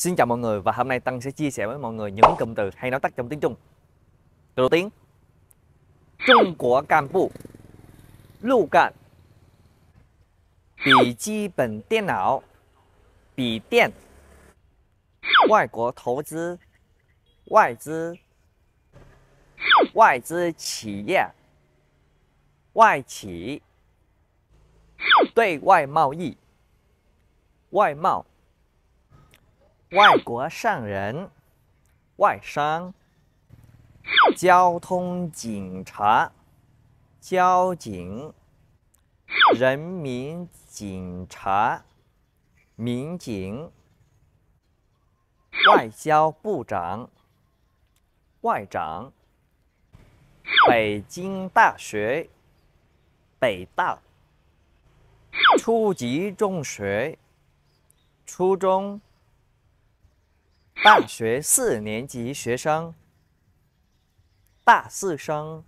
Xin chào mọi người và hôm nay Tăng sẽ chia sẻ với mọi người những cụm từ hay nói tắt trong tiếng Trung. Từ đầu tiên, Trung Quốc Can Bộ, Lưu Cạn, Bỉ Chi Bẩn Điện Não, Bỉ Điện, Ngoại Quốc Thấu Tư, Ngoại Tư, Ngoại Tư Chỉ Yê, Ngoại Chỉ, Đối Ngoại Mạo Yị, Ngoại Mạo, 外国商人，外商，交通警察，交警，人民警察，民警，外交部长，外长，北京大学，北大，初级中学，初中。大学四年级学生，大四生，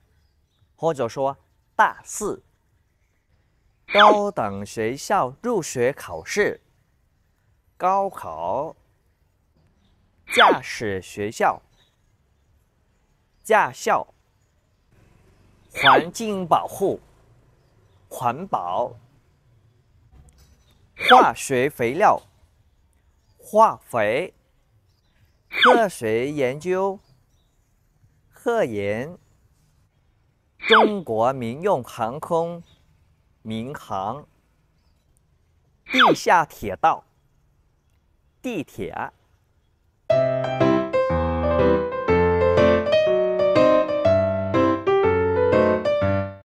或者说大四，高等学校入学考试，高考，驾驶学校，驾校，环境保护，环保，化学肥料，化肥。科学研究，贺研，中国民用航空，民航，地下铁道，地铁。